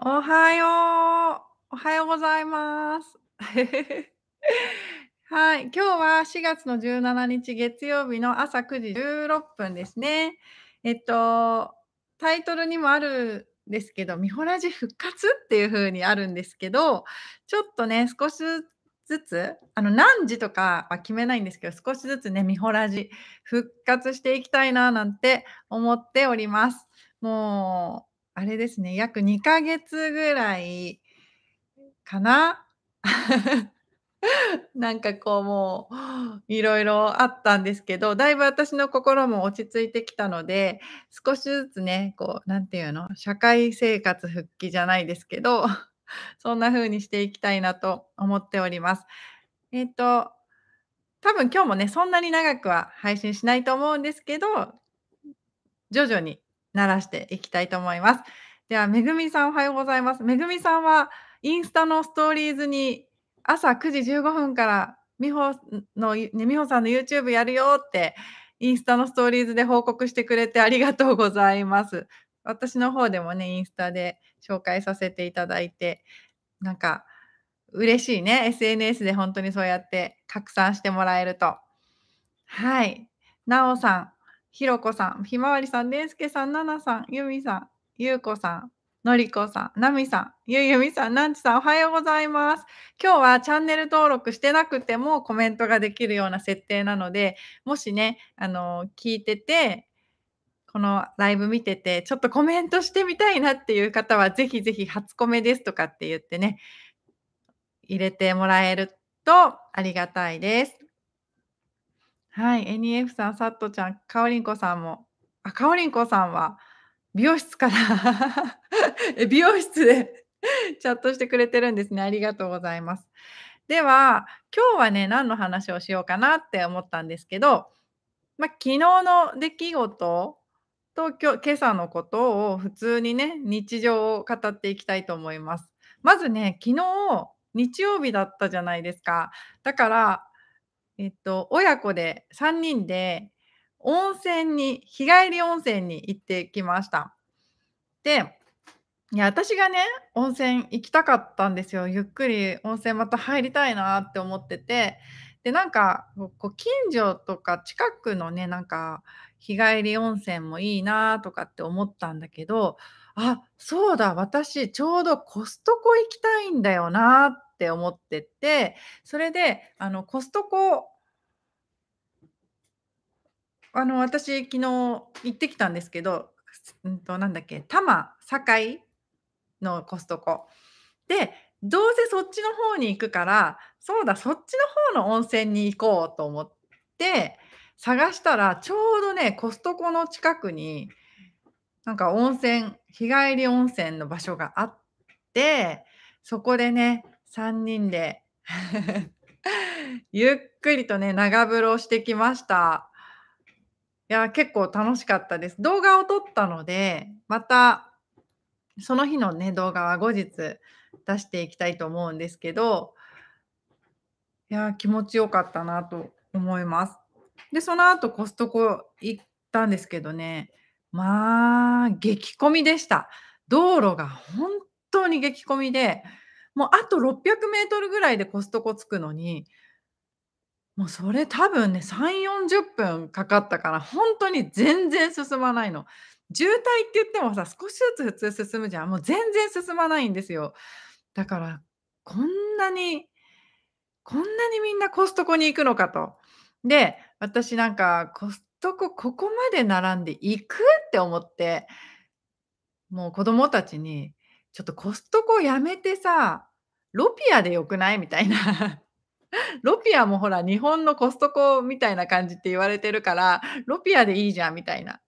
おはよう。おはようございます。はい。今日は4月の17日月曜日の朝9時16分ですね。えっと、タイトルにもあるんですけど、ミホラジ復活っていう風にあるんですけど、ちょっとね、少しずつ、あの、何時とかは決めないんですけど、少しずつね、ミホラジ復活していきたいななんて思っております。もう、あれですね、約2ヶ月ぐらいかな なんかこうもういろいろあったんですけどだいぶ私の心も落ち着いてきたので少しずつねこう何て言うの社会生活復帰じゃないですけど そんな風にしていきたいなと思っております。えっ、ー、と多分今日もねそんなに長くは配信しないと思うんですけど徐々にならしていきたいと思います。では、めぐみさんおはようございます。めぐみさんはインスタのストーリーズに朝9時15分から美穂の、ね、美穂さんの YouTube やるよってインスタのストーリーズで報告してくれてありがとうございます。私の方でもね、インスタで紹介させていただいて、なんか嬉しいね。SNS で本当にそうやって拡散してもらえると。はい。なおさん、ひろこさん、ひまわりさん、でんすけさん、ななさん、ゆみさん、ゆうこさん、のりこさん、なみさん、ゆゆみさん、なんちさん、おはようございます。今日はチャンネル登録してなくてもコメントができるような設定なので、もしね、あの聞いてて、このライブ見てて、ちょっとコメントしてみたいなっていう方は、ぜひぜひ初コメですとかって言ってね、入れてもらえるとありがたいです。はい、NEF さん、さっとちゃん、かおりんこさんも、あ、かおりんこさんは、美容室から 美容室で チャットしてくれてるんですね。ありがとうございます。では、今日はね、何の話をしようかなって思ったんですけど、ま昨日の出来事と今日今朝のことを普通にね、日常を語っていきたいと思います。まずね、昨日、日曜日だったじゃないですか。だから、えっと、親子で3人で温泉に、日帰り温泉に行ってきました。で、いや、私がね、温泉行きたかったんですよ。ゆっくり温泉また入りたいなって思ってて。で、なんか、こう近所とか近くのね、なんか、日帰り温泉もいいなとかって思ったんだけど、あ、そうだ、私ちょうどコストコ行きたいんだよなっって思っててそれであのコストコあの私昨日行ってきたんですけど、うんと、なんだっけ多摩堺のコストコでどうせそっちの方に行くからそうだそっちの方の温泉に行こうと思って探したらちょうどねコストコの近くになんか温泉日帰り温泉の場所があってそこでね3人で ゆっくりとね、長風呂してきました。いや、結構楽しかったです。動画を撮ったので、また、その日のね、動画は後日出していきたいと思うんですけど、いや、気持ちよかったなと思います。で、その後コストコ行ったんですけどね、まあ、激混みでした。道路が本当に激混みで、もうあと600メートルぐらいでコストコ着くのに、もうそれ多分ね、3、40分かかったから、本当に全然進まないの。渋滞って言ってもさ、少しずつ普通進むじゃん。もう全然進まないんですよ。だから、こんなに、こんなにみんなコストコに行くのかと。で、私なんかコストコここまで並んで行くって思って、もう子供たちに、ちょっとコストコやめてさ、ロピアでよくないみたいな ロピアもほら日本のコストコみたいな感じって言われてるからロピアでいいじゃんみたいな。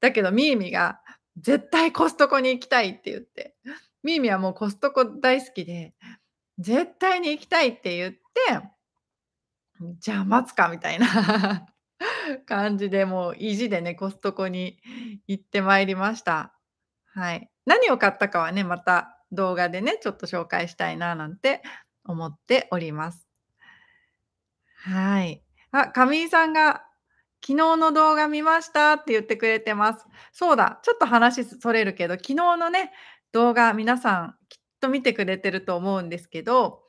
だけどみーみが絶対コストコに行きたいって言ってみーみはもうコストコ大好きで絶対に行きたいって言ってじゃあ待つかみたいな 感じでもう意地でねコストコに行ってまいりました。はい、何を買ったかはねまた動画でねちょっと紹介したいななんて思っております。はい。あ、上井さんが昨日の動画見ましたって言ってくれてます。そうだ、ちょっと話それるけど、昨日のね、動画皆さんきっと見てくれてると思うんですけど、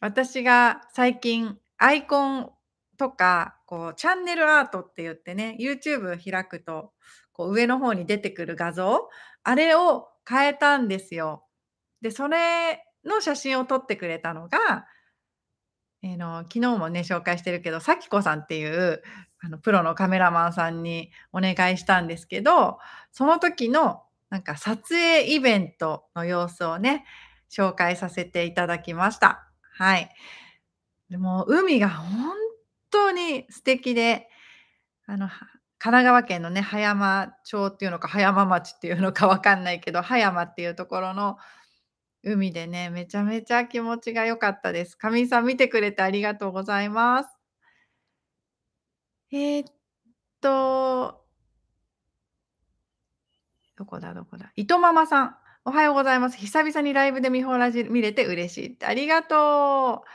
私が最近アイコンとかこうチャンネルアートって言ってね YouTube 開くとこう上の方に出てくる画像あれを変えたんですよ。で、それの写真を撮ってくれたのが、えー、の昨日もね、紹介してるけど、咲子さんっていうあのプロのカメラマンさんにお願いしたんですけど、その時のなんか撮影イベントの様子をね、紹介させていただきました。はい。でも海が本当に素敵で、あの、神奈川県のね葉山町っていうのか葉山町っていうのか分かんないけど葉山っていうところの海でね、めちゃめちゃ気持ちが良かったです。かみさん見てくれてありがとうございます。えー、っと、どこだどこだ。糸ママさん、おはようございます。久々にライブで見ほら見れて嬉しい。ありがとう。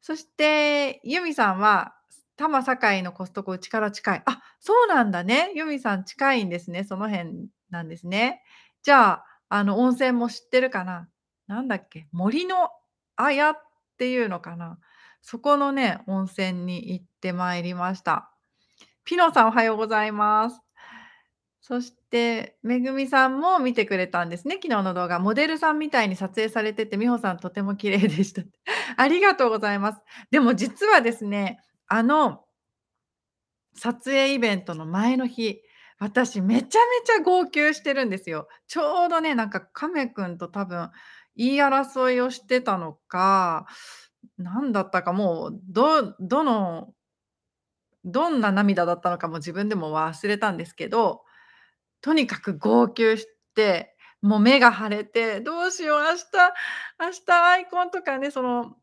そして、ユミさんは、多摩境のコストコうちから近い。あ、そうなんだね。ユミさん近いんですね。その辺なんですね。じゃあ、あの温泉も知ってるかななんだっけ森のあやっていうのかなそこのね温泉に行ってまいりましたピノさんおはようございますそしてめぐみさんも見てくれたんですね昨日の動画モデルさんみたいに撮影されてて美穂さんとても綺麗でした ありがとうございますでも実はですねあの撮影イベントの前の日私めちゃめちゃ号泣してるんですよちょうどねなんか亀くんと多分言い争いをしてたのか何だったかもうどどのどんな涙だったのかも自分でも忘れたんですけどとにかく号泣してもう目が腫れてどうしよう明日明日アイコンとかねその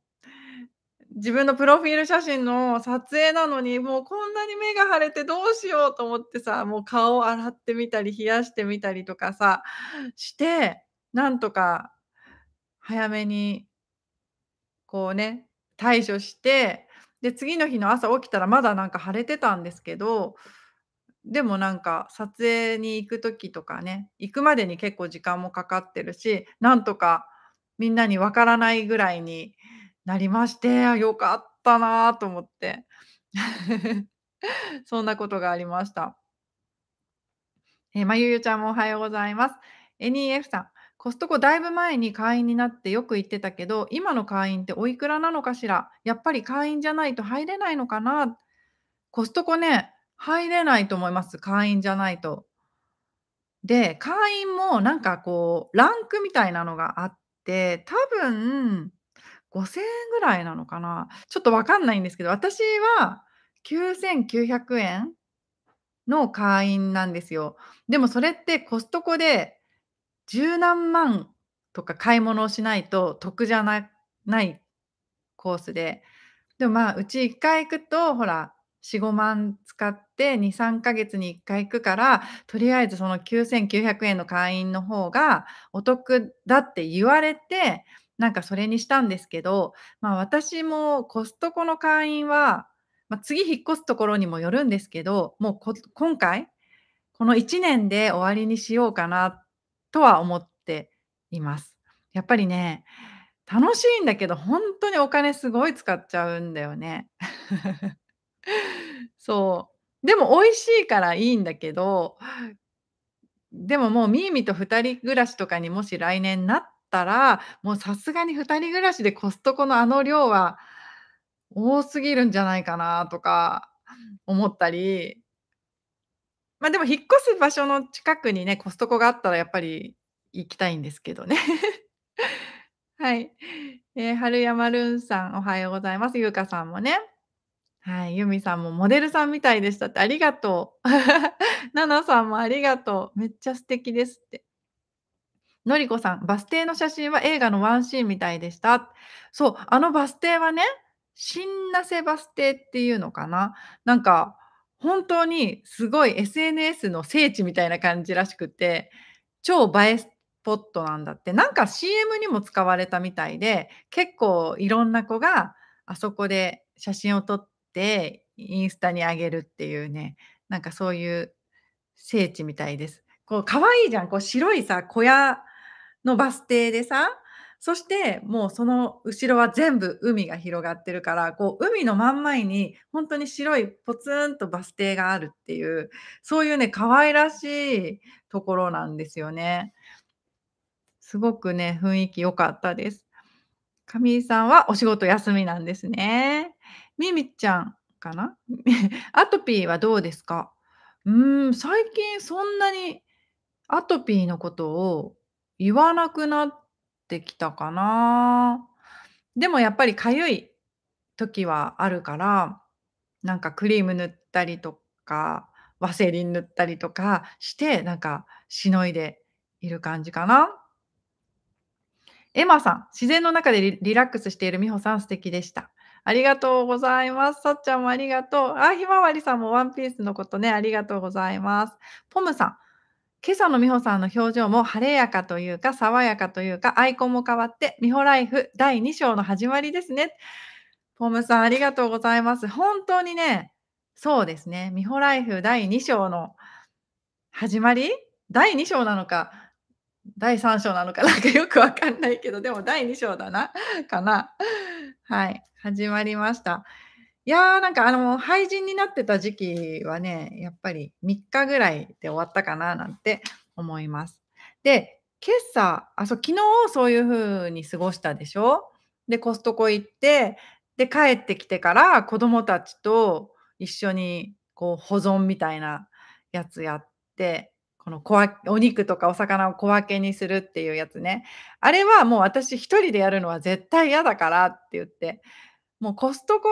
自分のプロフィール写真の撮影なのにもうこんなに目が腫れてどうしようと思ってさもう顔を洗ってみたり冷やしてみたりとかさしてなんとか早めにこうね対処してで次の日の朝起きたらまだなんか晴れてたんですけどでもなんか撮影に行く時とかね行くまでに結構時間もかかってるしなんとかみんなにわからないぐらいになりましてよかったなと思って そんなことがありました。えー、まゆゆちゃんもおはようございます。NEF さんコストコだいぶ前に会員になってよく行ってたけど、今の会員っておいくらなのかしらやっぱり会員じゃないと入れないのかなコストコね、入れないと思います。会員じゃないと。で、会員もなんかこう、ランクみたいなのがあって、多分5000円ぐらいなのかなちょっとわかんないんですけど、私は9900円の会員なんですよ。でもそれってコストコで十何万とか買い物をしないと得じゃなないコースででもまあうち1回行くとほら45万使って23ヶ月に1回行くからとりあえずその9,900円の会員の方がお得だって言われてなんかそれにしたんですけど、まあ、私もコストコの会員は、まあ、次引っ越すところにもよるんですけどもう今回この1年で終わりにしようかなっとは思っています。やっぱりね、楽しいんだけど、本当にお金すごい使っちゃうんだよね。そう。でも美味しいからいいんだけど、でももうみーみと2人暮らしとかにもし来年なったら、もうさすがに2人暮らしでコストコのあの量は多すぎるんじゃないかなとか思ったり、まあでも引っ越す場所の近くにね、コストコがあったらやっぱり行きたいんですけどね。はい。えー、春山るんさん、おはようございます。ゆうかさんもね。はい。ゆみさんもモデルさんみたいでしたって、ありがとう。な なさんもありがとう。めっちゃ素敵ですって。のりこさん、バス停の写真は映画のワンシーンみたいでした。そう、あのバス停はね、新那瀬バス停っていうのかな。なんか、本当にすごい SNS の聖地みたいな感じらしくて超映えスポットなんだってなんか CM にも使われたみたいで結構いろんな子があそこで写真を撮ってインスタに上げるっていうねなんかそういう聖地みたいです。こう可愛いじゃんこう白いさ小屋のバス停でさそしてもうその後ろは全部海が広がってるからこう海の真ん前に本当に白いポツンとバス停があるっていうそういうね可愛らしいところなんですよね。すごくね雰囲気良かったです。上井さんはお仕事休みなんですね。ミミちゃんかな アトピーはどうですかうーん最近そんなにアトピーのことを言わなくなってってきたかな。でもやっぱりかゆい時はあるから、なんかクリーム塗ったりとか、ワセリン塗ったりとかして、なんかしのいでいる感じかな。エマさん、自然の中でリラックスしている美穂さん、素敵でした。ありがとうございます。さっちゃんもありがとう。あ、ひまわりさんもワンピースのことね、ありがとうございます。ポムさん、今朝の美穂さんの表情も晴れやかというか爽やかというかアイコンも変わって美穂ライフ第2章の始まりですね。ポムさんありがとうございます。本当にね、そうですね、美穂ライフ第2章の始まり第2章なのか、第3章なのか、なんかよくわかんないけど、でも第2章だな、かな。はい、始まりました。いやーなんかあの廃人になってた時期はねやっぱり3日ぐらいで終わったかななんて思います。で今朝あそう昨日そういう風に過ごしたでしょでコストコ行ってで帰ってきてから子どもたちと一緒にこう保存みたいなやつやってこの小お肉とかお魚を小分けにするっていうやつねあれはもう私一人でやるのは絶対嫌だからって言ってもうコストコ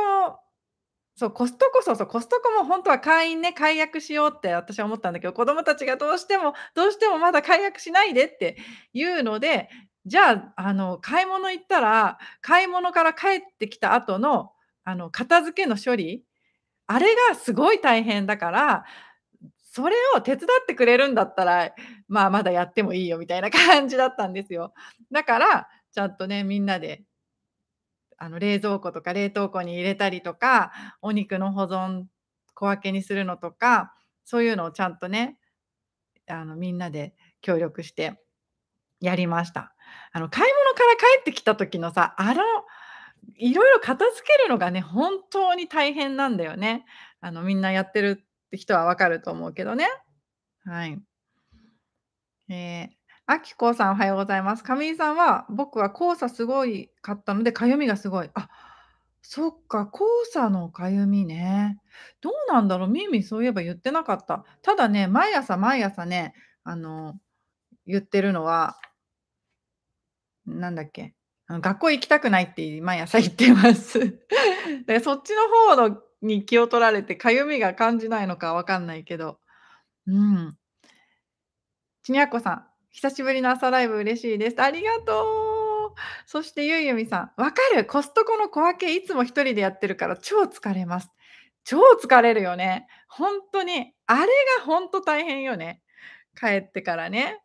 そう、コストコそうそう、コストコも本当は会員ね、解約しようって私は思ったんだけど、子供たちがどうしても、どうしてもまだ解約しないでっていうので、じゃあ、あの、買い物行ったら、買い物から帰ってきた後の、あの、片付けの処理、あれがすごい大変だから、それを手伝ってくれるんだったら、まあ、まだやってもいいよみたいな感じだったんですよ。だから、ちゃんとね、みんなであの冷蔵庫とか冷凍庫に入れたりとかお肉の保存小分けにするのとかそういうのをちゃんとねあのみんなで協力してやりましたあの買い物から帰ってきた時のさあのいろいろ片付けるのがね本当に大変なんだよねあのみんなやってるって人はわかると思うけどねはいえー、あきこさんおはようございます。上井さんは僕は黄砂すごいかったのでかゆみがすごい。あそっか黄砂のかゆみね。どうなんだろうみみそういえば言ってなかった。ただね毎朝毎朝ねあの言ってるのはなんだっけ学校行きたくないって毎朝言ってますで そっちの方のに気を取られてかゆみが感じないのかわかんないけど。うん。ちにやこさん、久しぶりの朝ライブ嬉しいです。ありがとう。そしてゆうゆみさん、わかる。コストコの小分けいつも1人でやってるから超疲れます。超疲れるよね。本当に。あれが本当大変よね。帰ってからね。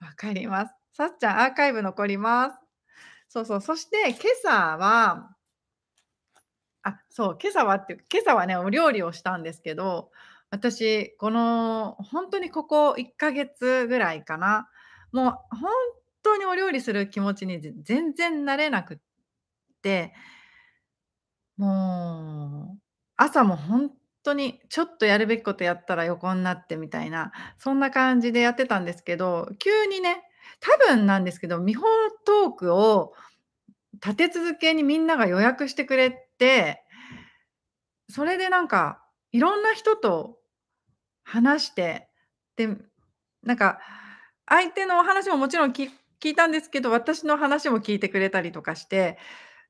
わかります。さっちゃん、アーカイブ残ります。そうそう。そして、今朝は、あ、そう、今朝はって、今朝はね、お料理をしたんですけど、私、この本当にここ1ヶ月ぐらいかな、もう本当にお料理する気持ちに全然なれなくって、もう朝も本当にちょっとやるべきことやったら横になってみたいな、そんな感じでやってたんですけど、急にね、多分なんですけど、見本トークを立て続けにみんなが予約してくれて、それでなんかいろんな人と話してでなんか相手のお話ももちろん聞いたんですけど私の話も聞いてくれたりとかして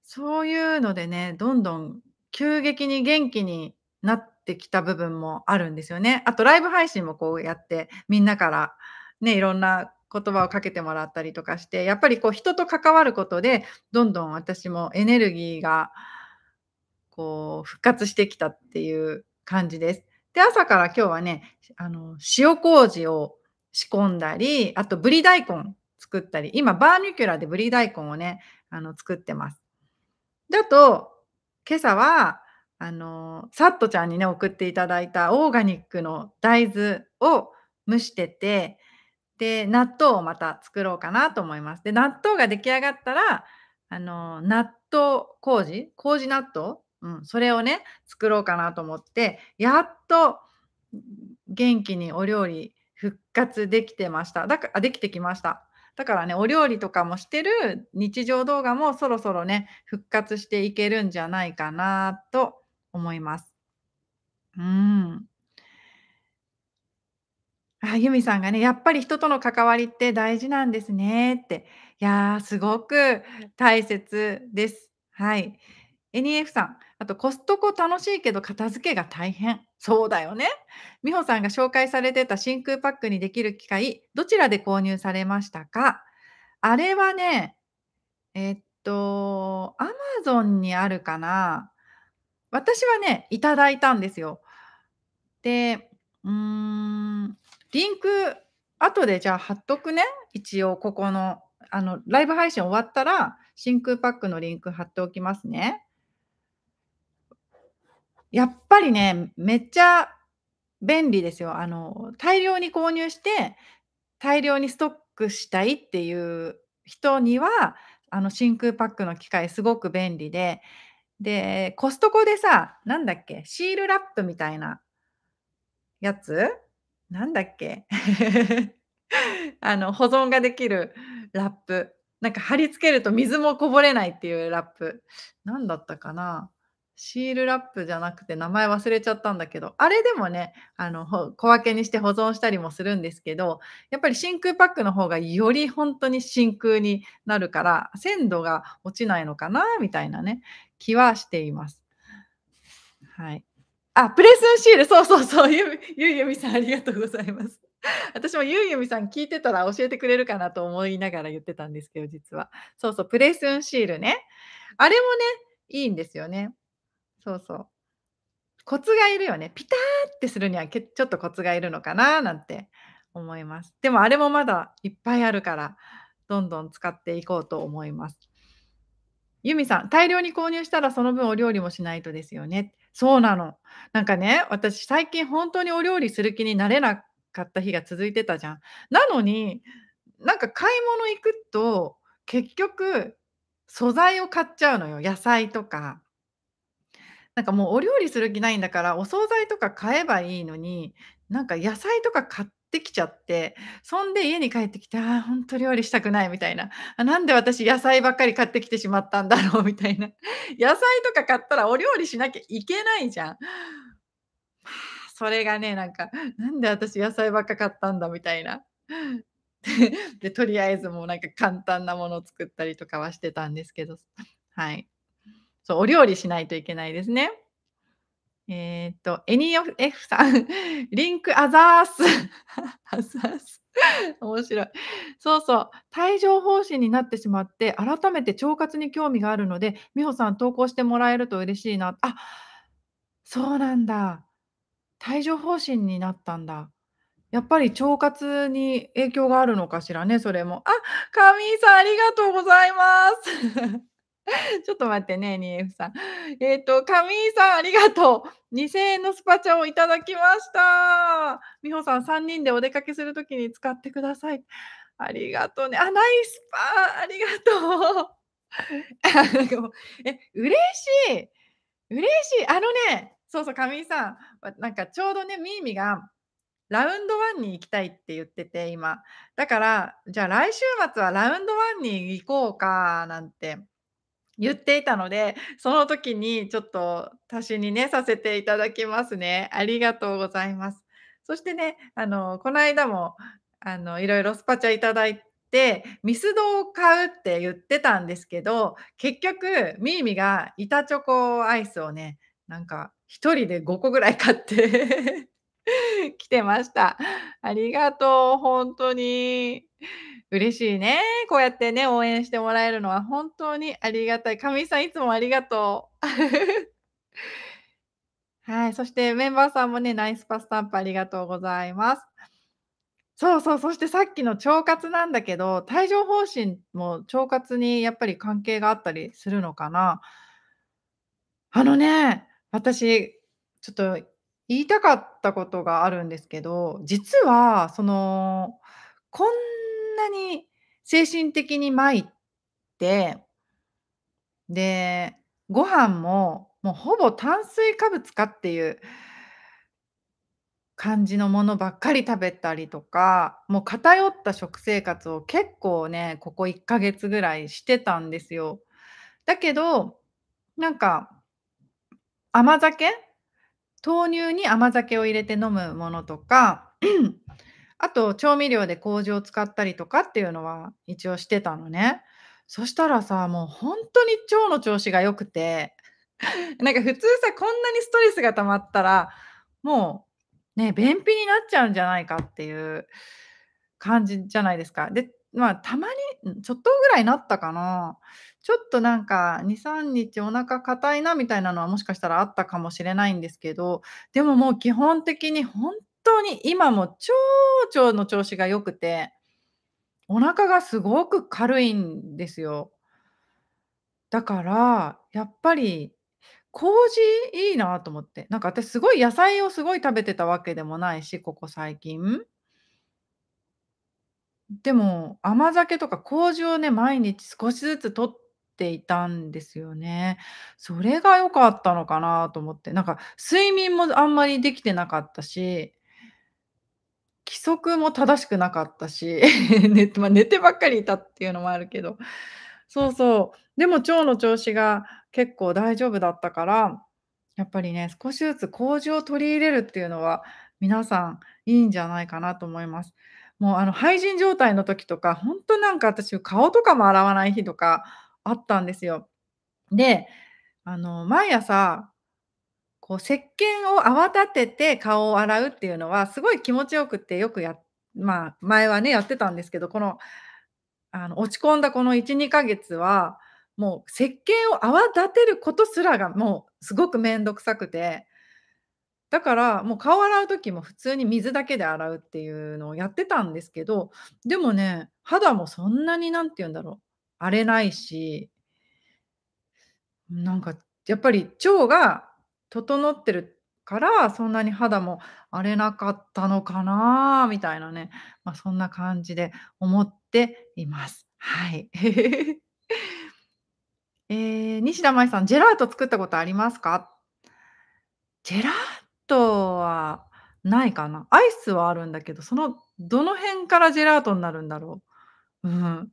そういうのでねどんどん急激に元気になってきた部分もあるんですよね。あとライブ配信もこうやってみんなからねいろんな言葉をかけてもらったりとかしてやっぱりこう人と関わることでどんどん私もエネルギーがこう復活してきたっていう感じです。で、朝から今日はね、あの、塩麹を仕込んだり、あと、ぶり大根作ったり、今、バーニキュラでぶり大根をね、あの、作ってます。で、あと、今朝は、あの、サットちゃんにね、送っていただいたオーガニックの大豆を蒸してて、で、納豆をまた作ろうかなと思います。で、納豆が出来上がったら、あの、納豆麹麹納豆うん、それをね作ろうかなと思ってやっと元気にお料理復活できてましただからできてきましただからねお料理とかもしてる日常動画もそろそろね復活していけるんじゃないかなと思いますうんあゆみさんがねやっぱり人との関わりって大事なんですねっていやーすごく大切ですはい NF さんあとコストコ楽しいけど片付けが大変。そうだよね。美穂さんが紹介されてた真空パックにできる機械、どちらで購入されましたかあれはね、えっと、アマゾンにあるかな。私はね、いただいたんですよ。で、うーん、リンク、後でじゃあ貼っとくね。一応、ここの、あの、ライブ配信終わったら、真空パックのリンク貼っておきますね。やっぱりね、めっちゃ便利ですよ。あの、大量に購入して、大量にストックしたいっていう人には、あの真空パックの機械すごく便利で、で、コストコでさ、なんだっけ、シールラップみたいなやつなんだっけ あの、保存ができるラップ。なんか貼り付けると水もこぼれないっていうラップ。何だったかなシールラップじゃなくて名前忘れちゃったんだけど、あれでもね、あの小分けにして保存したりもするんですけど、やっぱり真空パックの方がより本当に真空になるから、鮮度が落ちないのかなみたいなね、気はしています。はい。あ、プレスンシール、そうそうそう、ゆゆゆみさんありがとうございます。私もゆうゆみさん聞いてたら教えてくれるかなと思いながら言ってたんですけど、実は。そうそう、プレスンシールね。あれもね、いいんですよね。そうそう。コツがいるよね。ピターってするにはちょっとコツがいるのかななんて思います。でもあれもまだいっぱいあるから、どんどん使っていこうと思います。ユミさん、大量に購入したらその分お料理もしないとですよね。そうなの。なんかね、私最近本当にお料理する気になれなかった日が続いてたじゃん。なのになんか買い物行くと結局素材を買っちゃうのよ。野菜とかなんかもうお料理する気ないんだからお惣菜とか買えばいいのになんか野菜とか買ってきちゃってそんで家に帰ってきてああ本当料理したくないみたいなあなんで私野菜ばっかり買ってきてしまったんだろうみたいな 野菜とか買ったらお料理しなきゃいけないじゃん。それがねなんかなんで私野菜ばっか買ったんだみたいな。でとりあえずもうなんか簡単なものを作ったりとかはしてたんですけどはいそう、お料理しないといけないですね。えっ、と、エニオフ F さん、リンクアザース。アザース。面白い。そうそう、帯状疱疹になってしまって、改めて腸活に興味があるので、美穂さん投稿してもらえると嬉しいな。あ、そうなんだ。帯状疱疹になったんだ。やっぱり腸活に影響があるのかしらね、それも。あ、カミさん、ありがとうございます。ちょっと待ってね、エフさん。えっ、ー、と、ミーさん、ありがとう。2000円のスパチャをいただきました。美穂さん、3人でお出かけするときに使ってください。ありがとうね。あ、ナイスパーありがとう。え、嬉しい嬉しいあのね、そうそう、ミーさん、なんかちょうどね、みーみが、ラウンド1に行きたいって言ってて、今。だから、じゃあ来週末はラウンド1に行こうか、なんて言っていたので、その時にちょっと足しにね、させていただきますね。ありがとうございます。そしてね、あの、この間も、あの、いろいろスパチャいただいて、ミスドを買うって言ってたんですけど、結局、みーみが板チョコアイスをね、なんか、1人で5個ぐらい買って 来てました。ありがとう、本当に。嬉しいね。こうやってね、応援してもらえるのは本当にありがたい。かみさん、いつもありがとう。はい。そしてメンバーさんもね、ナイスパスタンプありがとうございます。そうそう。そしてさっきの腸活なんだけど、帯状疱疹も腸活にやっぱり関係があったりするのかな。あのね、私、ちょっと言いたかったことがあるんですけど、実は、その、こんんなに精神的に参って、で、ご飯ももうほぼ炭水化物かっていう感じのものばっかり食べたりとか、もう偏った食生活を結構ね、ここ1ヶ月ぐらいしてたんですよ。だけど、なんか甘酒豆乳に甘酒を入れて飲むものとかあと調味料で麹を使ったりとかっていうのは一応してたのね。そしたらさ、もう本当に腸の調子が良くて、なんか普通さ、こんなにストレスが溜まったら、もうね、便秘になっちゃうんじゃないかっていう感じじゃないですか。で、まあたまに、ちょっとぐらいなったかな。ちょっとなんか2、3日お腹硬いなみたいなのはもしかしたらあったかもしれないんですけど、でももう基本的に本当に今も腸腸の調子が良くて、お腹がすごく軽いんですよ。だから、やっぱり、麹いいなと思って。なんか私すごい野菜をすごい食べてたわけでもないし、ここ最近。でも甘酒とか麹をね、毎日少しずつ取っていたんですよね。それが良かったのかなと思って。なんか睡眠もあんまりできてなかったし、規則も正しくなかったし 寝て、まあ、寝てばっかりいたっていうのもあるけどそうそうでも腸の調子が結構大丈夫だったからやっぱりね少しずつ麹を取り入れるっていうのは皆さんいいんじゃないかなと思います。もうあの廃人状態の時とか本当なんか私顔とかも洗わない日とかあったんですよ。であの毎朝こう石鹸を泡立てて顔を洗うっていうのはすごい気持ちよくってよくやまあ前はねやってたんですけどこのあの落ち込んだこの12ヶ月はもう石鹸を泡立てることすらがもうすごく面倒くさくてだからもう顔洗う時も普通に水だけで洗うっていうのをやってたんですけどでもね肌もそんなになんて言うんだろう荒れないしなんかやっぱり腸が整ってるからそんなに肌も荒れなかったのかなみたいなね、まあ、そんな感じで思っています。はい えー、西田舞さん、ジェラート作ったことありますかジェラートはないかな。アイスはあるんだけど、そのどの辺からジェラートになるんだろう。うん。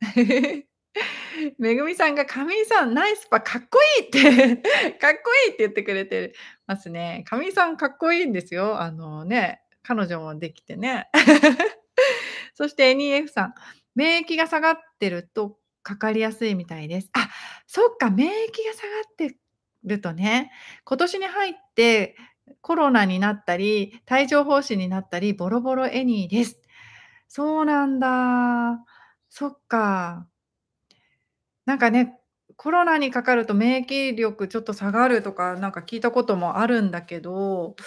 めぐみさんが神井さん、ナイスパ、かっこいいってかっこいいって言ってくれてますね。神井さん、かっこいいんですよ。あのね、彼女もできてね。そして NEF さん、免疫が下がってるとかかりやすいみたいです。あそっか、免疫が下がってるとね、今年に入ってコロナになったり、帯状疱疹になったり、ボロボロエニーです。そうなんだ。そっか。なんかね、コロナにかかると免疫力ちょっと下がるとか、なんか聞いたこともあるんだけど、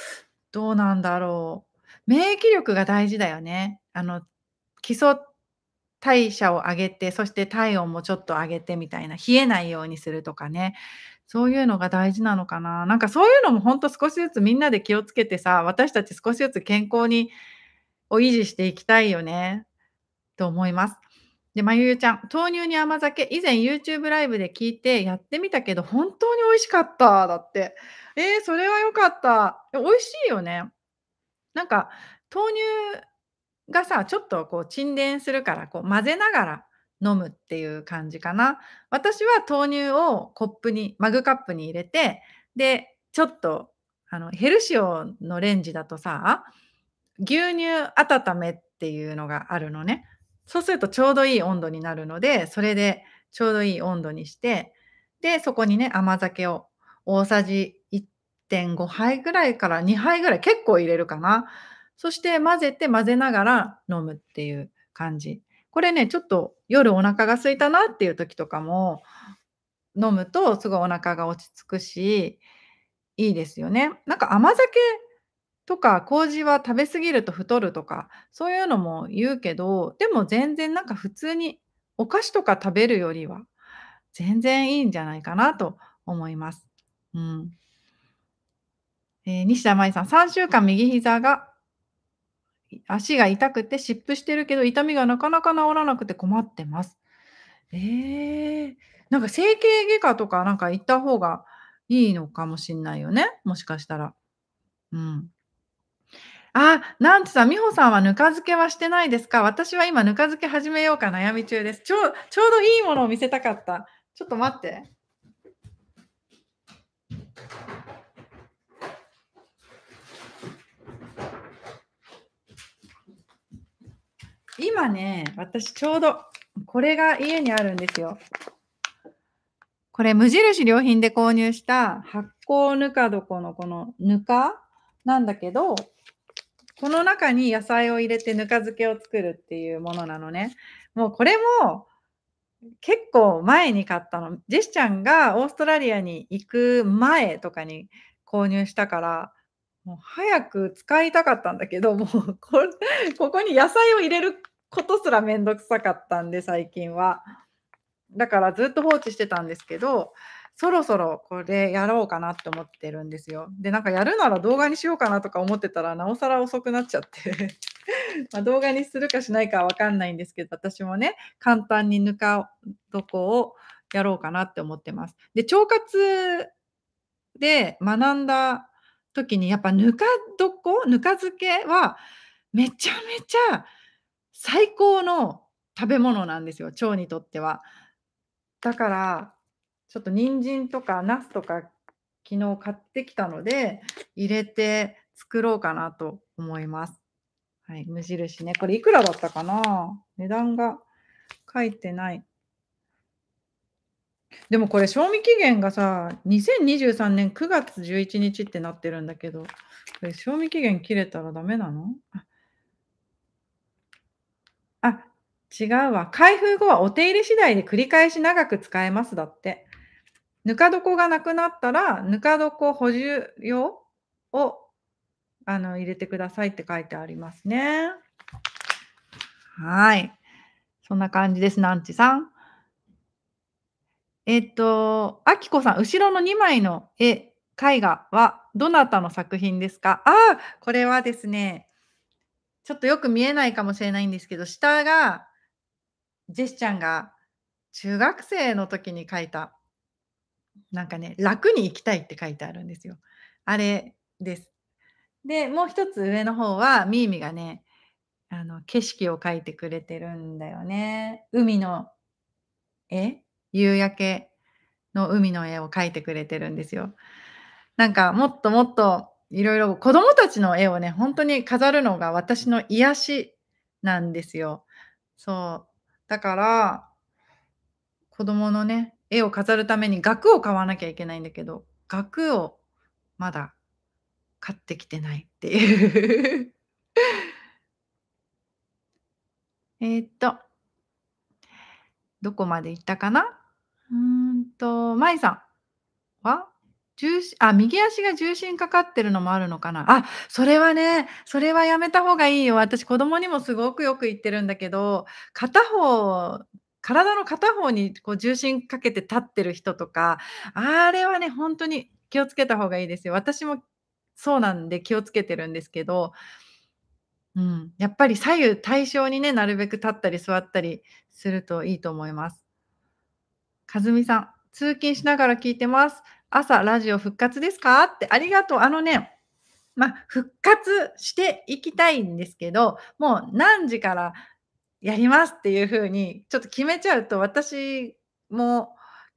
どうなんだろう。免疫力が大事だよね。あの、基礎代謝を上げて、そして体温もちょっと上げてみたいな、冷えないようにするとかね。そういうのが大事なのかな。なんかそういうのも本当少しずつみんなで気をつけてさ、私たち少しずつ健康にを維持していきたいよね、と思います。で、まゆゆちゃん、豆乳に甘酒、以前 YouTube ライブで聞いてやってみたけど、本当に美味しかった。だって。えー、それは良かった。美味しいよね。なんか、豆乳がさ、ちょっとこう沈殿するから、こう混ぜながら飲むっていう感じかな。私は豆乳をコップに、マグカップに入れて、で、ちょっと、あの、ヘルシオのレンジだとさ、牛乳温めっていうのがあるのね。そうするとちょうどいい温度になるので、それでちょうどいい温度にして、で、そこにね、甘酒を大さじ1.5杯ぐらいから2杯ぐらい結構入れるかな。そして混ぜて混ぜながら飲むっていう感じ。これね、ちょっと夜お腹が空いたなっていう時とかも飲むとすごいお腹が落ち着くし、いいですよね。なんか甘酒とか麹は食べ過ぎると太るとかそういうのも言うけどでも全然なんか普通にお菓子とか食べるよりは全然いいんじゃないかなと思います。うんえー、西田舞さん3週間右膝が足が痛くて湿布してるけど痛みがなかなか治らなくて困ってます。えー、なんか整形外科とかなんか行った方がいいのかもしんないよねもしかしたら。うんあ、なんつさん、美穂さんはぬか漬けはしてないですか私は今、ぬか漬け始めようか悩み中です。ちょちょうどいいものを見せたかった。ちょっと待って。今ね、私ちょうどこれが家にあるんですよ。これ無印良品で購入した発酵ぬか床のこのぬかなんだけど、この中に野菜を入れてぬか漬けを作るっていうものなのね。もうこれも結構前に買ったの。ジェシちゃんがオーストラリアに行く前とかに購入したから、もう早く使いたかったんだけど、もうこここに野菜を入れることすらめんどくさかったんで、最近は。だからずっと放置してたんですけど、そろそろこれやろうかなって思ってるんですよ。で、なんかやるなら動画にしようかなとか思ってたら、なおさら遅くなっちゃって ま動画にするかしないかわかんないんですけど、私もね、簡単にぬか床をやろうかなって思ってます。で、腸活で学んだ時に、やっぱぬか床、ぬか漬けは、めちゃめちゃ最高の食べ物なんですよ、腸にとっては。だから、ちょっと人参とかナスとか昨日買ってきたので入れて作ろうかなと思います。はい、無印ね。これいくらだったかな値段が書いてない。でもこれ賞味期限がさ2023年9月11日ってなってるんだけどこれ賞味期限切れたらダメなのあ違うわ開封後はお手入れ次第で繰り返し長く使えますだってぬか床がなくなったら、ぬか床補充用をあの入れてくださいって書いてありますね。はい。そんな感じです、ナんちさん。えっと、あきこさん、後ろの2枚の絵、絵画はどなたの作品ですかああ、これはですね、ちょっとよく見えないかもしれないんですけど、下が、ジェスちゃんが中学生の時に描いたなんかね、楽に生きたいって書いてあるんですよ。あれです。で、もう一つ上の方は、みーみがね、あの、景色を描いてくれてるんだよね。海の絵夕焼けの海の絵を描いてくれてるんですよ。なんか、もっともっといろいろ子供たちの絵をね、本当に飾るのが私の癒しなんですよ。そう。だから、子供のね、絵を飾るために額を買わなきゃいけないんだけど額をまだ買ってきてないっていう えっとどこまで行ったかなうんと舞さんは重心あ右足が重心かかってるのもあるのかなあそれはねそれはやめた方がいいよ私子供にもすごくよく言ってるんだけど片方体の片方にこう重心かけて立ってる人とかあれはね本当に気をつけた方がいいですよ私もそうなんで気をつけてるんですけど、うん、やっぱり左右対称にねなるべく立ったり座ったりするといいと思いますかずみさん通勤しながら聞いてます朝ラジオ復活ですかってありがとうあのねまあ、復活していきたいんですけどもう何時からやりますっていうふうにちょっと決めちゃうと私も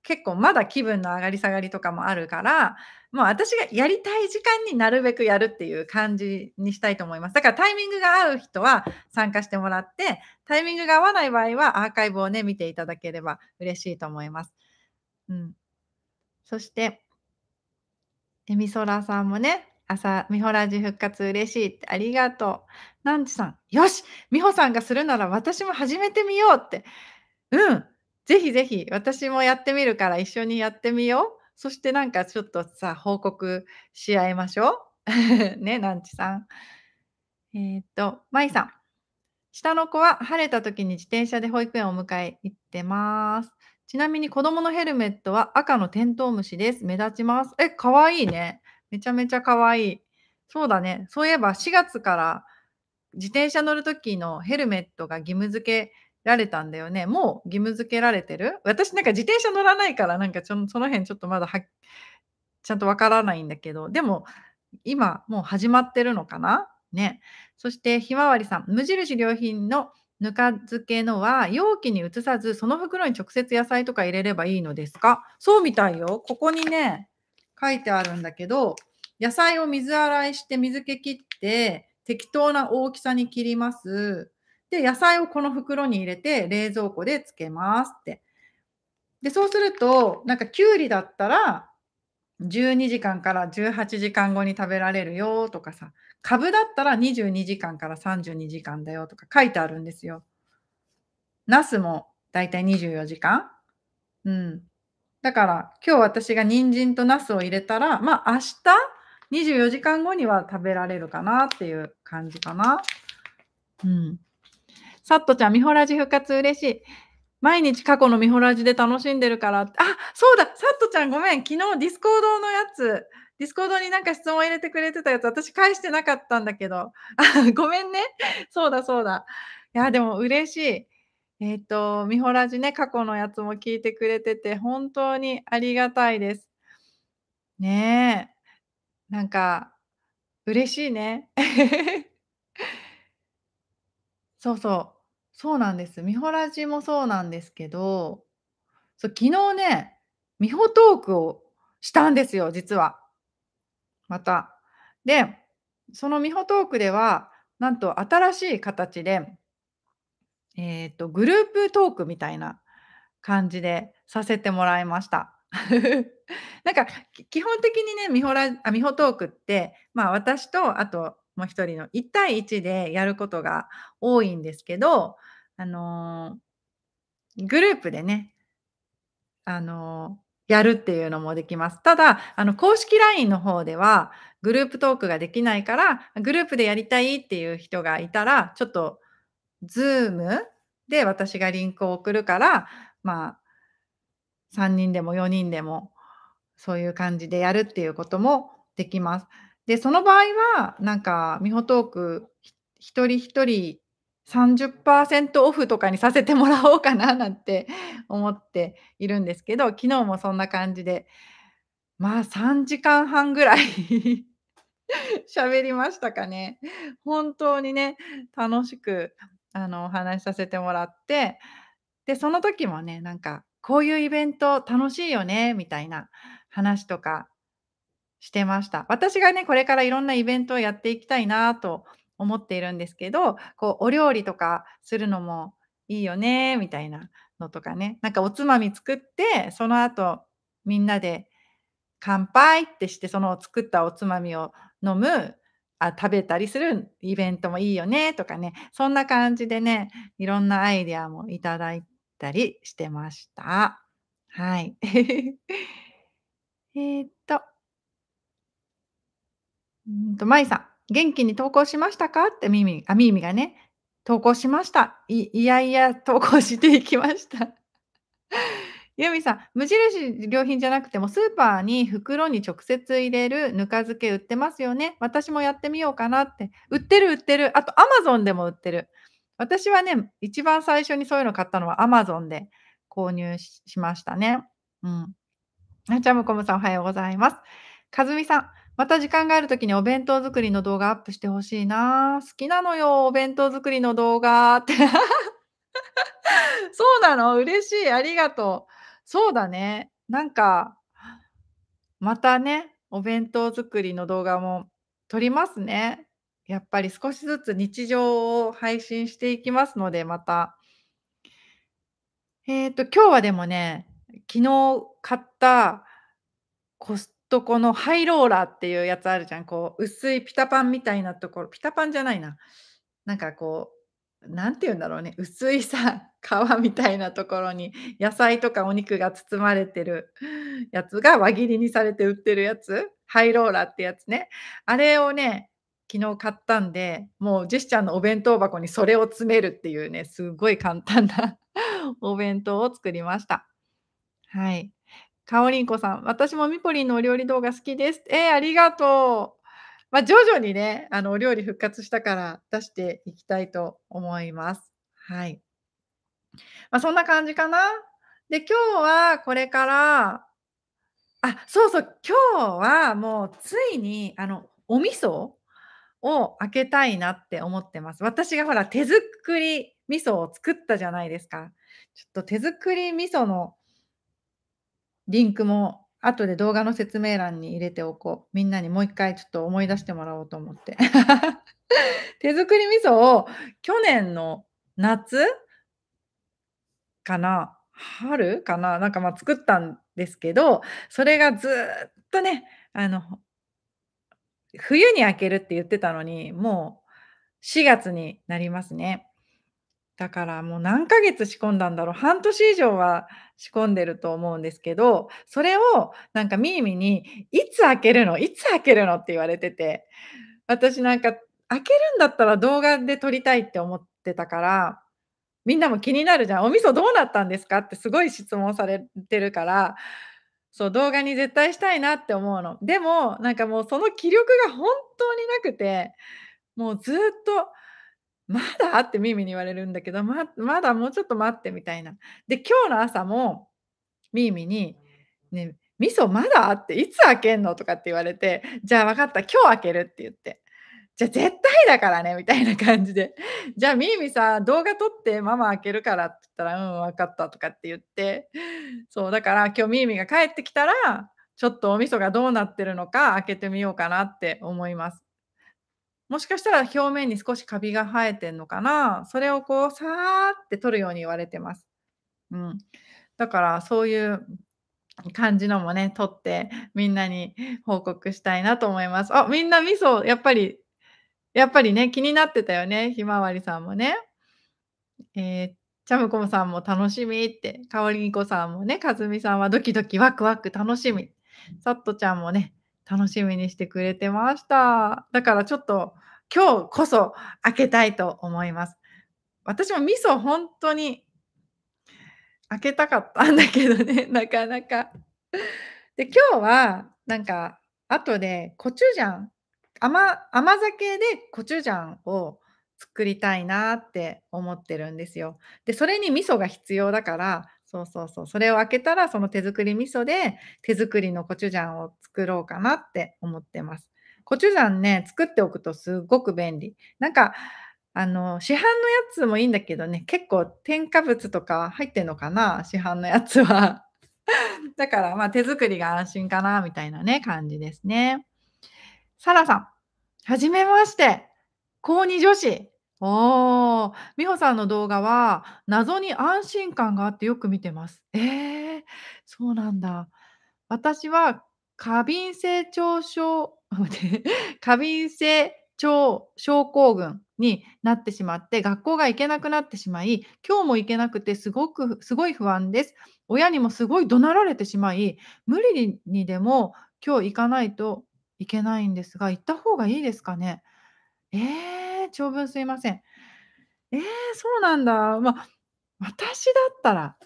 結構まだ気分の上がり下がりとかもあるからもう私がやりたい時間になるべくやるっていう感じにしたいと思いますだからタイミングが合う人は参加してもらってタイミングが合わない場合はアーカイブをね見ていただければ嬉しいと思います、うん、そしてえみそらさんもね朝、美穂ラジ復活嬉しいって、ありがとう。なんちさん、よし美穂さんがするなら私も始めてみようって。うん、ぜひぜひ、私もやってみるから一緒にやってみよう。そしてなんかちょっとさ、報告し合いましょう。ね、なんちさん。えー、っと、まいさん。下の子は晴れた時に自転車で保育園を迎え行ってます。ちなみに子供のヘルメットは赤のテントウムシです。目立ちます。え、かわいいね。めちゃめちゃ可愛い。そうだね。そういえば4月から自転車乗る時のヘルメットが義務付けられたんだよね。もう義務付けられてる私なんか自転車乗らないからなんかちょその辺ちょっとまだはちゃんとわからないんだけど、でも今もう始まってるのかなね。そしてひまわりさん、無印良品のぬか漬けのは容器に移さずその袋に直接野菜とか入れればいいのですかそうみたいよ。ここにね書いてあるんだけど、野菜を水洗いして水気切って、適当な大きさに切ります。で、野菜をこの袋に入れて冷蔵庫でつけますって。で、そうすると、なんかきゅうりだったら、12時間から18時間後に食べられるよとかさ、株だったら22時間から32時間だよとか書いてあるんですよ。ナスもだいたい24時間うん。だから今日私が人参とナスを入れたら、まあ明日24時間後には食べられるかなっていう感じかな。うん。さっとちゃん、みほらじ復活嬉しい。毎日過去のみほらじで楽しんでるから。あ、そうだ、さっとちゃんごめん。昨日ディスコードのやつ、ディスコードになんか質問入れてくれてたやつ、私返してなかったんだけど。ごめんね。そうだ、そうだ。いや、でも嬉しい。えっ、ー、と、ミホラジね、過去のやつも聞いてくれてて、本当にありがたいです。ねえ。なんか、嬉しいね。そうそう。そうなんです。ミホラジもそうなんですけど、そう昨日ね、ミホトークをしたんですよ、実は。また。で、そのミホトークでは、なんと新しい形で、えっ、ー、と、グループトークみたいな感じでさせてもらいました。なんか基本的にね、ミホらあみほトークって、まあ、私とあともう一人の1対1でやることが多いんですけど、あのー、グループでね、あのー、やるっていうのもできます。ただ、あの公式 LINE の方ではグループトークができないから、グループでやりたいっていう人がいたら、ちょっとズームで私がリンクを送るから、まあ、3人でも4人でも、そういう感じでやるっていうこともできます。で、その場合は、なんか、ミホトーク、一人一人30%オフとかにさせてもらおうかななんて 思っているんですけど、昨日もそんな感じで、まあ3時間半ぐらい 喋りましたかね。本当にね、楽しくあのお話しさせてもらってでその時もねなんかこういうイベント楽しいよねみたいな話とかしてました私がねこれからいろんなイベントをやっていきたいなと思っているんですけどこうお料理とかするのもいいよねみたいなのとかねなんかおつまみ作ってその後みんなで乾杯ってしてその作ったおつまみを飲むあ食べたりするイベントもいいよねとかねそんな感じでねいろんなアイデアもいただいたりしてました。はい。えっと。うんと、まいさん、元気に投稿しましたかってみみあ、みみがね、投稿しました。い、いやいや投稿していきました。ユーミンさん、無印良品じゃなくてもスーパーに袋に直接入れるぬか漬け売ってますよね。私もやってみようかなって。売ってる売ってる。あとアマゾンでも売ってる。私はね、一番最初にそういうの買ったのはアマゾンで購入しましたね。うん。あちゃむこむさんおはようございます。かずみさん、また時間があるときにお弁当作りの動画アップしてほしいな。好きなのよ、お弁当作りの動画って そうなの嬉しい。ありがとう。そうだね。なんか、またね、お弁当作りの動画も撮りますね。やっぱり少しずつ日常を配信していきますので、また。えっ、ー、と、今日はでもね、昨日買ったコストコのハイローラーっていうやつあるじゃん。こう、薄いピタパンみたいなところ、ピタパンじゃないな。なんかこう、何て言うんだろうね薄いさ皮みたいなところに 野菜とかお肉が包まれてる やつが輪切りにされて売ってるやつハイローラーってやつねあれをね昨日買ったんでもうジェシちゃんのお弁当箱にそれを詰めるっていうねすごい簡単な お弁当を作りましたはいかおりんこさん私もみぽりんのお料理動画好きですえー、ありがとうまあ、徐々にね、あの、お料理復活したから出していきたいと思います。はい。まあ、そんな感じかな。で、今日はこれから、あ、そうそう、今日はもうついに、あの、お味噌を開けたいなって思ってます。私がほら、手作り味噌を作ったじゃないですか。ちょっと手作り味噌のリンクも後で動画の説明欄に入れておこう。みんなにもう一回ちょっと思い出してもらおうと思って。手作り味噌を去年の夏かな春かななんかまあ作ったんですけど、それがずっとね、あの、冬に開けるって言ってたのに、もう4月になりますね。だからもう何ヶ月仕込んだんだろう半年以上は仕込んでると思うんですけどそれをなんかみーみに「いつ開けるのいつ開けるの?」って言われてて私なんか開けるんだったら動画で撮りたいって思ってたからみんなも気になるじゃん「お味噌どうなったんですか?」ってすごい質問されてるからそう動画に絶対したいなって思うのでもなんかもうその気力が本当になくてもうずっとまだってみミに言われるんだけど、ま、まだもうちょっと待ってみたいな。で、今日の朝もミーミに、ね、味噌まだっていつ開けんのとかって言われて、じゃあ分かった、今日開けるって言って。じゃあ絶対だからねみたいな感じで。じゃあみーみさ動画撮ってママ開けるからって言ったらうん分かったとかって言って。そうだから今日みーみが帰ってきたらちょっとお味噌がどうなってるのか開けてみようかなって思います。もしかしたら表面に少しカビが生えてんのかなそれをこうさーって取るように言われてます。うん、だからそういう感じのもね取ってみんなに報告したいなと思います。あみんな味噌やっぱりやっぱりね気になってたよねひまわりさんもね。えー、チャムコムさんも楽しみって、かおりんこさんもね、かずみさんはドキドキワクワク楽しみ、さっとちゃんもね、楽しみにしてくれてました。だからちょっと今日こそ開けたいと思います。私も味噌本当に開けたかったんだけどね、なかなか。で、今日はなんか後でコチュジャン、甘甘酒でコチュジャンを作りたいなって思ってるんですよ。で、それに味噌が必要だから、そうそうそう。それを開けたら、その手作り味噌で手作りのコチュジャンを作ろうかなって思ってます。コチュジャンね、作っておくとすごく便利。なんか、あの、市販のやつもいいんだけどね、結構添加物とか入ってんのかな、市販のやつは。だから、まあ、手作りが安心かな、みたいなね、感じですね。サラさん、はじめまして。高2女子。ああ、美穂さんの動画は謎に安心感があってよく見てます。えー、そうなんだ。私は過敏性腸症、過敏性腸症候群になってしまって学校が行けなくなってしまい今日も行けなくてすごくすごい不安です親にもすごい怒鳴られてしまい無理にでも今日行かないといけないんですが行った方がいいですかねえー長文すいません。えー、そうなんだ。まあ、私だったら、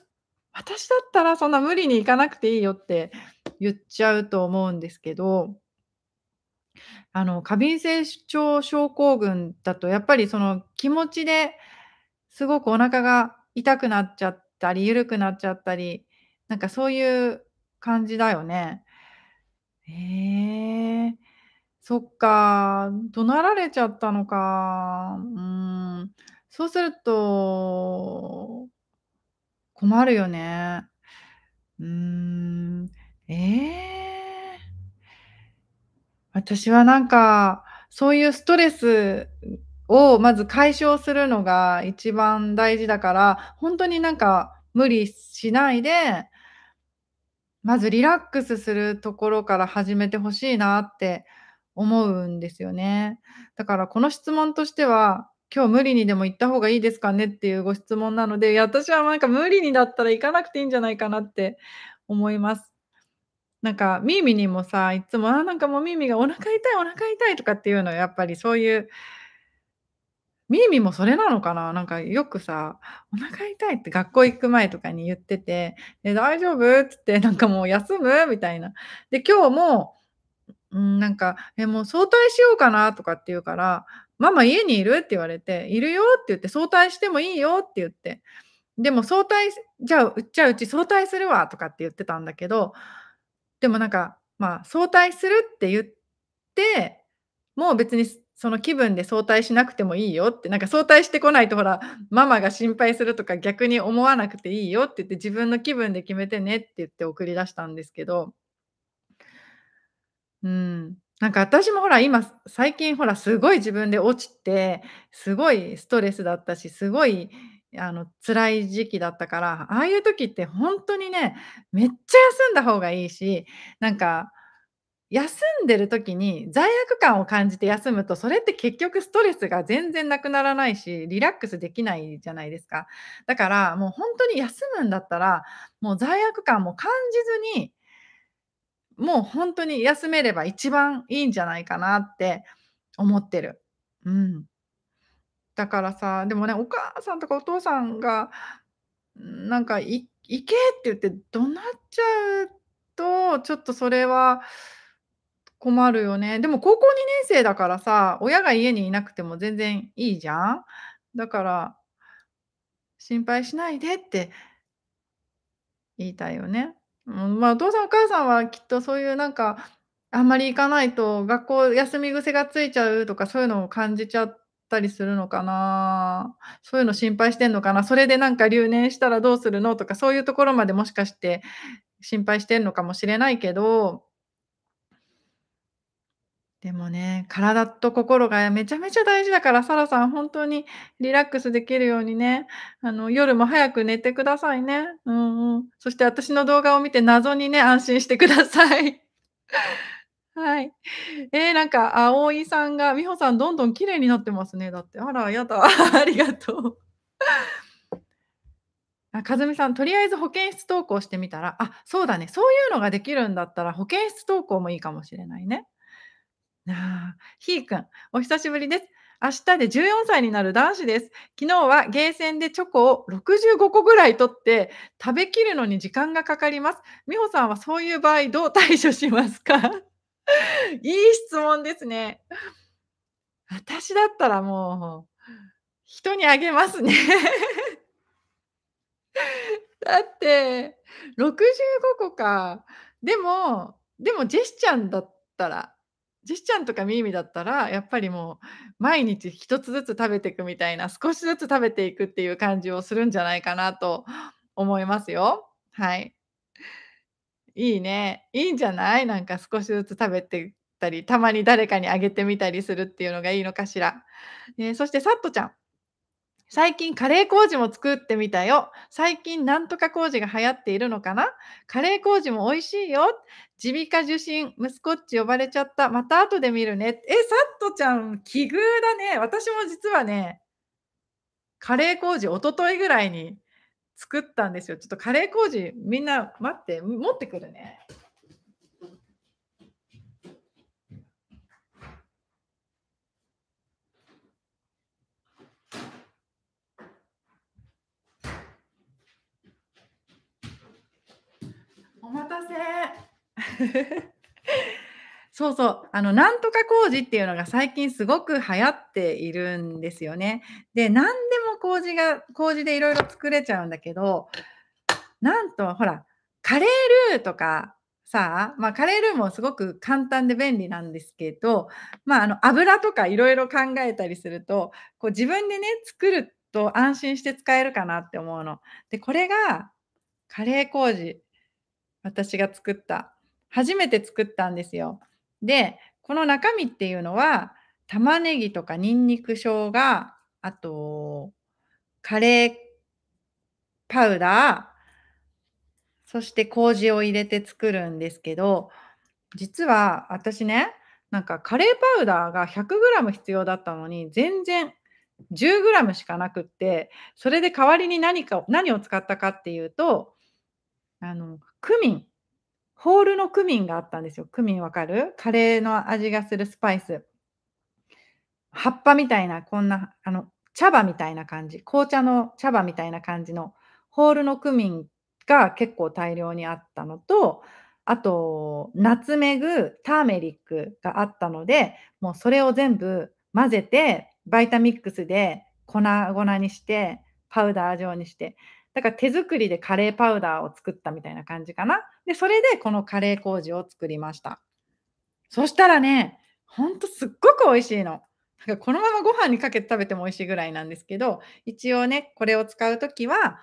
私だったらそんな無理に行かなくていいよって言っちゃうと思うんですけど、あの、過敏性腸症候群だと、やっぱりその気持ちですごくお腹が痛くなっちゃったり、緩くなっちゃったり、なんかそういう感じだよね。えー、そっか、怒鳴られちゃったのか。うーん、そうすると、困るよね。うーん、ええ私はなんか、そういうストレスをまず解消するのが一番大事だから、ほんとになんか無理しないで、まずリラックスするところから始めてほしいなって思うんですよね。だからこの質問としては今日無理にでも行った方がいいですかねっていうご質問なので私はなんか無理にだったら行かなくていいんじゃないかなって思います。なんかミーミにもさいつもあなんかもうミーミがお腹痛いお腹痛いとかっていうのやっぱりそういうミーミもそれなのかななんかよくさお腹痛いって学校行く前とかに言ってて大丈夫っつってなんかもう休むみたいなで今日もうん、なんか、え、もう早退しようかなとかって言うから、ママ家にいるって言われて、いるよって言って、早退してもいいよって言って、でも早退、じゃあ、じゃあうち早退するわとかって言ってたんだけど、でもなんか、まあ、早退するって言って、もう別にその気分で早退しなくてもいいよって、なんか早退してこないとほら、ママが心配するとか逆に思わなくていいよって言って、自分の気分で決めてねって言って送り出したんですけど、うん。なんか私もほら今最近ほらすごい自分で落ちてすごいストレスだったしすごいあの辛い時期だったからああいう時って本当にねめっちゃ休んだ方がいいしなんか休んでる時に罪悪感を感じて休むとそれって結局ストレスが全然なくならないしリラックスできないじゃないですかだからもう本当に休むんだったらもう罪悪感も感じずにもう本当に休めれば一番いいんじゃないかなって思ってる。うん。だからさ、でもね、お母さんとかお父さんが、なんか、行けって言って怒鳴っちゃうと、ちょっとそれは困るよね。でも高校2年生だからさ、親が家にいなくても全然いいじゃん。だから、心配しないでって言いたいよね。うん、まあ、お父さんお母さんはきっとそういうなんかあんまり行かないと学校休み癖がついちゃうとかそういうのを感じちゃったりするのかなそういうの心配してんのかなそれでなんか留年したらどうするのとかそういうところまでもしかして心配してんのかもしれないけどでもね、体と心がめちゃめちゃ大事だから、サラさん、本当にリラックスできるようにね、あの夜も早く寝てくださいね。うんうん、そして私の動画を見て、謎にね、安心してください。はい。えー、なんか、葵さんが、美穂さん、どんどん綺麗になってますね。だって、あら、やだ、ありがとう。あかずみさん、とりあえず保健室登校してみたら、あそうだね、そういうのができるんだったら、保健室登校もいいかもしれないね。あ、ひーくん、お久しぶりです。明日で14歳になる男子です。昨日はゲーセンでチョコを65個ぐらい取って食べきるのに時間がかかります。美穂さんはそういう場合どう対処しますか いい質問ですね。私だったらもう人にあげますね だって65個か。でも、でもジェスチャンだったらじしちゃんとかみーみだったらやっぱりもう毎日一つずつ食べていくみたいな少しずつ食べていくっていう感じをするんじゃないかなと思いますよ。はい。いいね。いいんじゃないなんか少しずつ食べてたりたまに誰かにあげてみたりするっていうのがいいのかしら。えそしてさっとちゃん。最近カレー麹も作ってみたよ。最近なんとか麹が流行っているのかなカレー麹も美味しいよ。耳鼻科受診、息子っち呼ばれちゃった。また後で見るね。え、サットちゃん、奇遇だね。私も実はね、カレー麹おとといぐらいに作ったんですよ。ちょっとカレー麹みんな待って、持ってくるね。待たせ そうそう、あの、なんとか工事っていうのが最近すごく流行っているんですよね。で、何でも工事が、工事でいろいろ作れちゃうんだけど、なんと、ほら、カレールーとかさあ、まあ、カレールーもすごく簡単で便利なんですけど、まあ、あの、油とかいろいろ考えたりすると、こう自分でね、作ると安心して使えるかなって思うの。で、これが、カレー麹私が作った。初めて作ったんですよ。で、この中身っていうのは、玉ねぎとかにんにく生姜、あと、カレーパウダー、そして麹を入れて作るんですけど、実は私ね、なんかカレーパウダーが 100g 必要だったのに、全然 10g しかなくって、それで代わりに何か、何を使ったかっていうと、あの、クミン、ホールのクミンがあったんですよ。クミンわかるカレーの味がするスパイス。葉っぱみたいな、こんな、あの、茶葉みたいな感じ、紅茶の茶葉みたいな感じのホールのクミンが結構大量にあったのと、あと、ナツメグ、ターメリックがあったので、もうそれを全部混ぜて、バイタミックスで粉々にして、パウダー状にして、だから手作りでカレーパウダーを作ったみたいな感じかな。で、それでこのカレー麹を作りました。そしたらね、ほんとすっごく美味しいの。だからこのままご飯にかけて食べても美味しいぐらいなんですけど、一応ね、これを使うときは、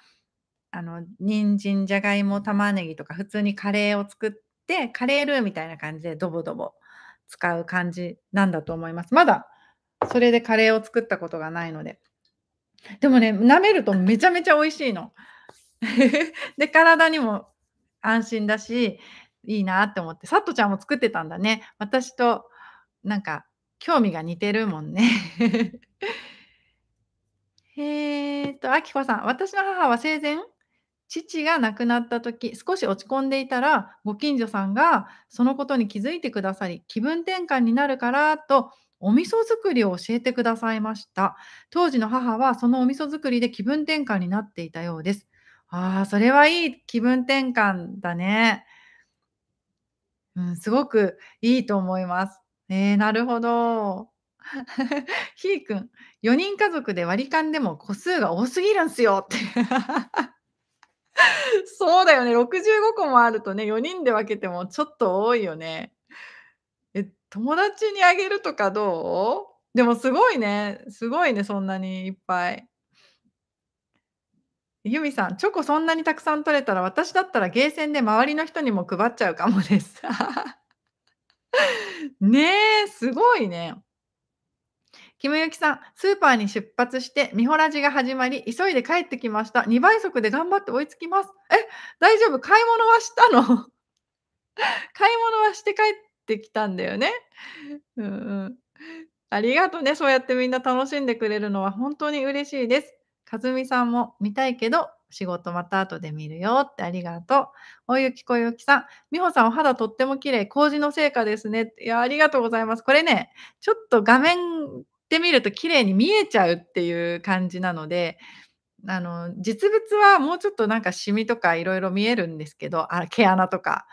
あの、人参、じゃがいも、玉ねぎとか普通にカレーを作って、カレールーみたいな感じでドボドボ使う感じなんだと思います。まだそれでカレーを作ったことがないので。でもね、舐めるとめちゃめちゃ美味しいの。で、体にも安心だし、いいなって思って、さっとちゃんも作ってたんだね。私となんか興味が似てるもんね。えっと、あきこさん、私の母は生前、父が亡くなった時少し落ち込んでいたらご近所さんがそのことに気づいてくださり気分転換になるからとお味噌作りを教えてくださいました。当時の母はそのお味噌作りで気分転換になっていたようです。ああ、それはいい気分転換だね。うん、すごくいいと思います。えー、なるほど。ひーくん、4人家族で割り勘でも個数が多すぎるんすよって。そうだよね、65個もあるとね、4人で分けてもちょっと多いよね。友達にあげるとかどうでもすごいね。すごいね、そんなにいっぱい。ユミさん、チョコそんなにたくさん取れたら私だったらゲーセンで周りの人にも配っちゃうかもです。ねえ、すごいね。キムユキさん、スーパーに出発して、ミホラジが始まり、急いで帰ってきました。2倍速で頑張って追いつきます。え、大丈夫買い物はしたの 買い物はして帰ってきたんだよね。うんありがとうね。そうやってみんな楽しんでくれるのは本当に嬉しいです。かずみさんも見たいけど、仕事また後で見るよってありがとう。おゆきこゆきさん、みほさんお肌とっても綺麗、工事の成果ですね。いや、ありがとうございます。これね、ちょっと画面で見ると綺麗に見えちゃうっていう感じなので、あの実物はもうちょっとなんかシミとかいろいろ見えるんですけどあ毛穴とか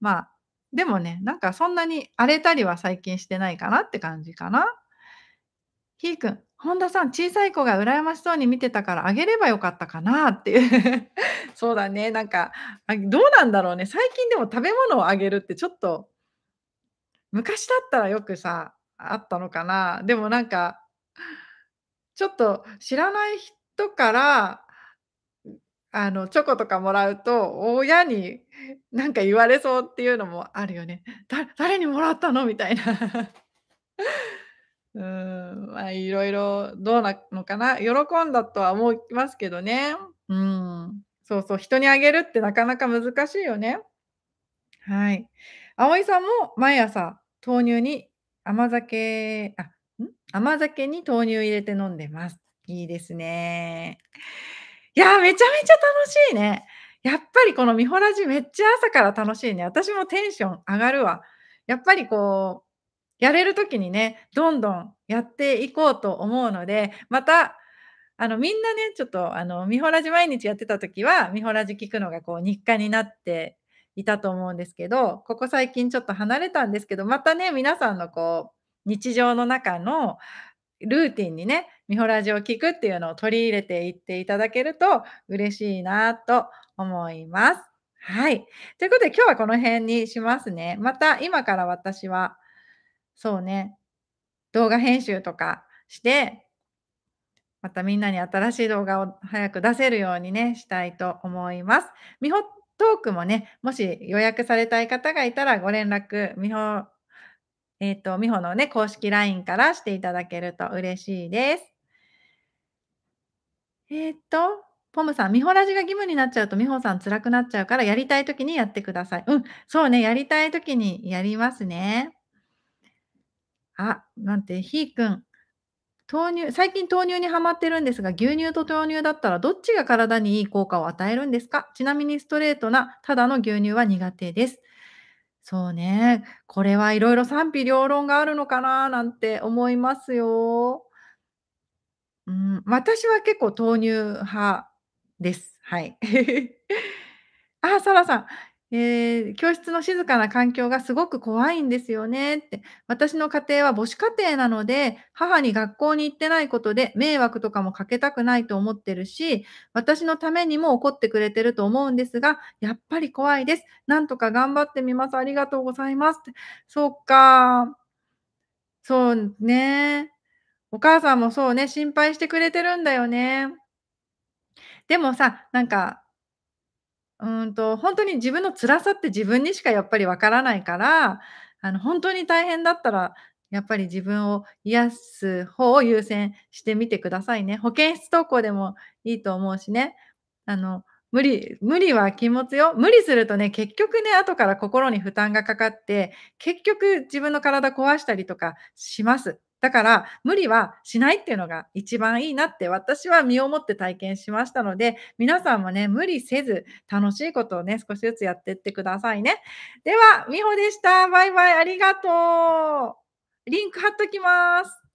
まあでもね、なんかそんなに荒れたりは最近してないかなって感じかな。ひーくん、本田さん、小さい子が羨ましそうに見てたからあげればよかったかなっていう そうだね、なんか、どうなんだろうね。最近でも食べ物をあげるってちょっと、昔だったらよくさ、あったのかな。でもなんか、ちょっと知らない人からあのチョコとかもらうと親に何か言われそうっていうのもあるよね。誰にもらったのみたいな。うんまあいろいろどうなのかな喜んだとは思いますけどね。うんそうそう人にあげるってなかなか難しいよね。はい。葵さんも毎朝豆乳に甘酒あん甘酒に豆乳入れて飲んでます。いいですね。いや、めちゃめちゃ楽しいね。やっぱりこの美穂ラジめっちゃ朝から楽しいね。私もテンション上がるわ。やっぱりこう、やれる時にね、どんどんやっていこうと思うので、また、あのみんなね、ちょっとあの美穂ラジ毎日やってた時は、美穂ラジ聞くのがこう日課になっていたと思うんですけど、ここ最近ちょっと離れたんですけど、またね、皆さんのこう、日常の中のルーティンにね、美ホラジを聞くっていうのを取り入れていっていただけると嬉しいなと思います。はい。ということで今日はこの辺にしますね。また今から私は、そうね、動画編集とかして、またみんなに新しい動画を早く出せるようにね、したいと思います。みほトークもね、もし予約されたい方がいたらご連絡、みほ、えっ、ー、と、美穂のね、公式 LINE からしていただけると嬉しいです。えー、っと、ポムさん、ミほラジが義務になっちゃうと、ミホさん辛くなっちゃうから、やりたいときにやってください。うん、そうね、やりたいときにやりますね。あ、なんて、ひーくん。豆乳、最近豆乳にはまってるんですが、牛乳と豆乳だったらどっちが体にいい効果を与えるんですかちなみにストレートな、ただの牛乳は苦手です。そうね、これはいろいろ賛否両論があるのかななんて思いますよ。うん、私は結構豆乳派です。はい。あ、サラさん。えー、教室の静かな環境がすごく怖いんですよねって。私の家庭は母子家庭なので、母に学校に行ってないことで迷惑とかもかけたくないと思ってるし、私のためにも怒ってくれてると思うんですが、やっぱり怖いです。なんとか頑張ってみます。ありがとうございます。そうか。そうね。お母さんもそうね、心配してくれてるんだよね。でもさ、なんか、うんと、本当に自分の辛さって自分にしかやっぱりわからないから、あの、本当に大変だったら、やっぱり自分を癒す方を優先してみてくださいね。保健室登校でもいいと思うしね。あの、無理、無理は禁物よ。無理するとね、結局ね、後から心に負担がかかって、結局自分の体壊したりとかします。だから無理はしないっていうのが一番いいなって私は身をもって体験しましたので皆さんもね無理せず楽しいことをね少しずつやってってくださいね。では、みほでした。バイバイありがとう。リンク貼っときます。